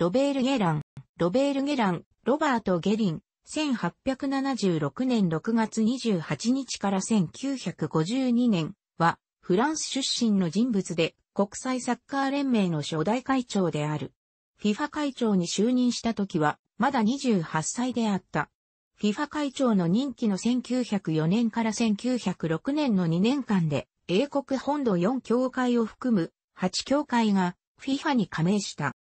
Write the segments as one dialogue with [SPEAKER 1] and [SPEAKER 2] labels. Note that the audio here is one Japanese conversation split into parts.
[SPEAKER 1] ロベール・ゲラン、ロベール・ゲラン、ロバート・ゲリン、1876年6月28日から1952年は、フランス出身の人物で、国際サッカー連盟の初代会長である。FIFA 会長に就任した時は、まだ28歳であった。FIFA 会長の任期の1904年から1906年の2年間で、英国本土4協会を含む8協会が FIFA に加盟した。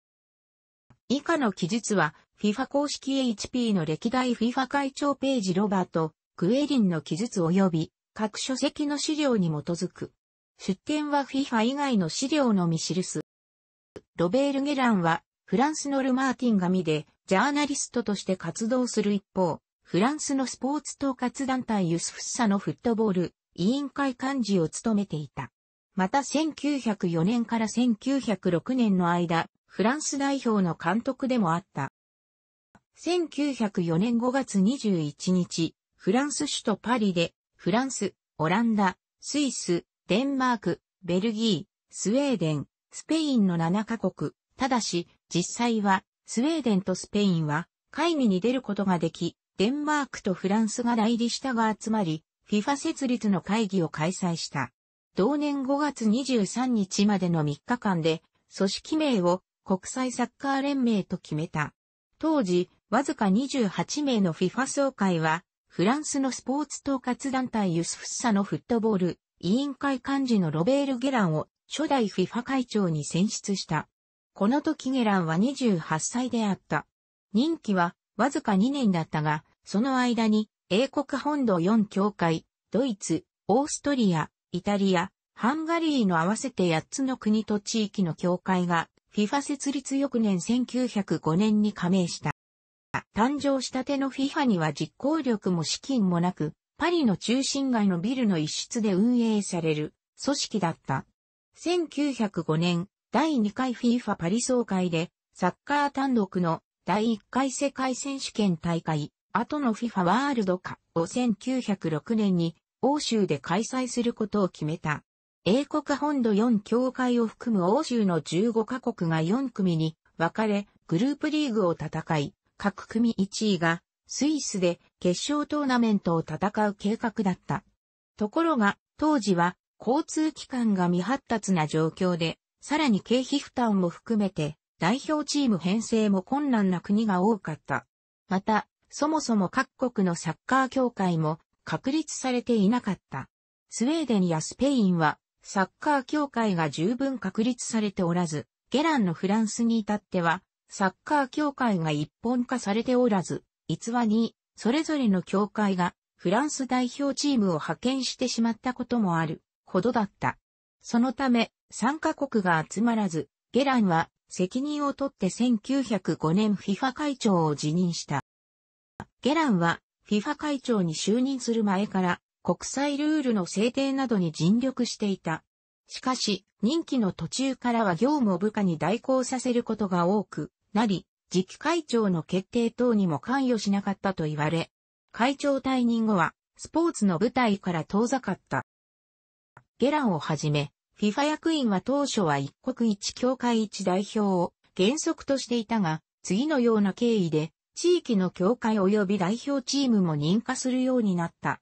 [SPEAKER 1] 以下の記述は、FIFA 公式 HP の歴代 FIFA 会長ページロバート、クエリンの記述及び、各書籍の資料に基づく。出典は FIFA 以外の資料のみ記す。ロベール・ゲランは、フランスのルマーティン紙で、ジャーナリストとして活動する一方、フランスのスポーツ統括団体ユスフッサのフットボール、委員会幹事を務めていた。また1904年から1906年の間、フランス代表の監督でもあった。1904年5月21日、フランス首都パリで、フランス、オランダ、スイス、デンマーク、ベルギー、スウェーデン、スペインの7カ国、ただし、実際は、スウェーデンとスペインは、会議に出ることができ、デンマークとフランスが代理したが集まり、FIFA 設立の会議を開催した。同年5月23日までの3日間で、組織名を国際サッカー連盟と決めた。当時、わずか28名の FIFA 総会は、フランスのスポーツ統括団体ユスフッサのフットボール委員会幹事のロベール・ゲランを初代 FIFA 会長に選出した。この時ゲランは28歳であった。任期はわずか2年だったが、その間に英国本土4協会、ドイツ、オーストリア、イタリア、ハンガリーの合わせて8つの国と地域の協会が FIFA 設立翌年1905年に加盟した。誕生したての FIFA には実行力も資金もなく、パリの中心街のビルの一室で運営される組織だった。1905年、第2回 FIFA パリ総会で、サッカー単独の第1回世界選手権大会、後の FIFA ワールドカを1906年に欧州で開催することを決めた。英国本土4協会を含む欧州の15カ国が4組に分かれ、グループリーグを戦い、各組1位がスイスで決勝トーナメントを戦う計画だった。ところが、当時は交通機関が未発達な状況で、さらに経費負担も含めて、代表チーム編成も困難な国が多かった。また、そもそも各国のサッカー協会も確立されていなかった。スウェーデンやスペインはサッカー協会が十分確立されておらず、ゲランのフランスに至っては、サッカー協会が一本化されておらず、逸話に、それぞれの協会がフランス代表チームを派遣してしまったこともあるほどだった。そのため、参加国が集まらず、ゲランは責任を取って1905年 FIFA 会長を辞任した。ゲランは FIFA 会長に就任する前から国際ルールの制定などに尽力していた。しかし、任期の途中からは業務を部下に代行させることが多くなり、次期会長の決定等にも関与しなかったと言われ、会長退任後は、スポーツの舞台から遠ざかった。ゲランをはじめ、FIFA 役員は当初は一国一協会一代表を原則としていたが、次のような経緯で、地域の協会及び代表チームも認可するようになった。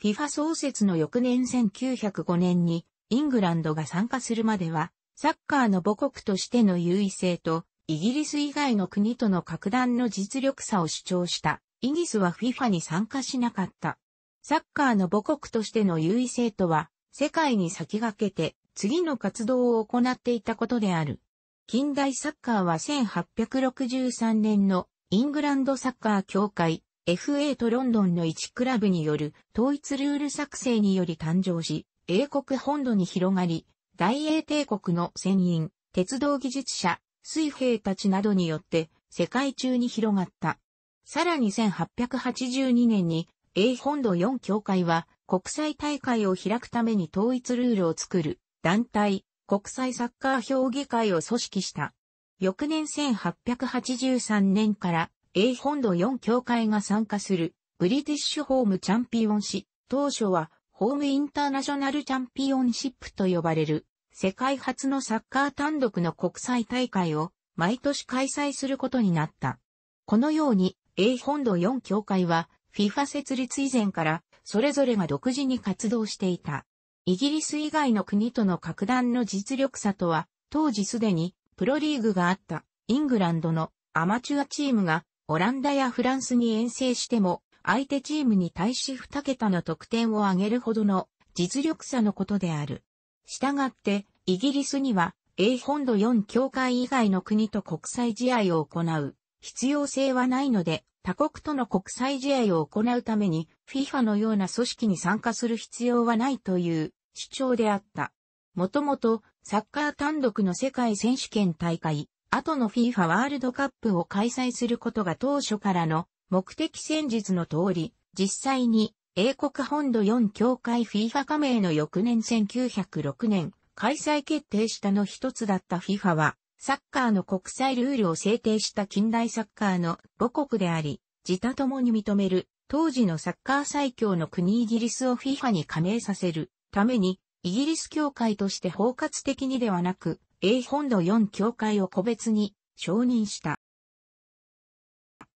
[SPEAKER 1] FIFA 創設の翌年1905年にイングランドが参加するまでは、サッカーの母国としての優位性と、イギリス以外の国との格段の実力差を主張したイギスは FIFA に参加しなかった。サッカーの母国としての優位性とは、世界に先駆けて次の活動を行っていたことである。近代サッカーは1863年のイングランドサッカー協会 FA とロンドンの1クラブによる統一ルール作成により誕生し、英国本土に広がり、大英帝国の船員、鉄道技術者、水兵たちなどによって世界中に広がった。さらに1882年に英本土4協会は国際大会を開くために統一ルールを作る団体、国際サッカー評議会を組織した。翌年1883年から英本土4協会が参加するブリティッシュホームチャンピオンシ、当初はホームインターナショナルチャンピオンシップと呼ばれる世界初のサッカー単独の国際大会を毎年開催することになった。このように英本土4協会は FIFA 設立以前からそれぞれが独自に活動していた。イギリス以外の国との格段の実力差とは当時すでにプロリーグがあったイングランドのアマチュアチームがオランダやフランスに遠征しても、相手チームに対し2桁の得点を挙げるほどの実力差のことである。したがって、イギリスには、A 本土4協会以外の国と国際試合を行う必要性はないので、他国との国際試合を行うために FIFA のような組織に参加する必要はないという主張であった。もともとサッカー単独の世界選手権大会後の FIFA ワールドカップを開催することが当初からの目的戦術の通り、実際に英国本土4協会 FIFA 加盟の翌年1906年開催決定したの一つだった FIFA は、サッカーの国際ルールを制定した近代サッカーの母国であり、自他ともに認める当時のサッカー最強の国イギリスを FIFA に加盟させるために、イギリス協会として包括的にではなく、英本土4協会を個別に承認した。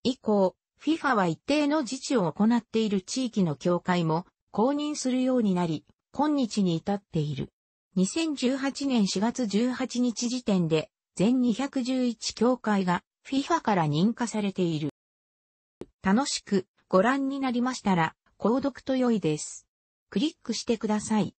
[SPEAKER 1] 以降、FIFA は一定の自治を行っている地域の協会も公認するようになり、今日に至っている。2018年4月18日時点で、全211協会が FIFA から認可されている。楽しくご覧になりましたら、購読と良いです。クリックしてください。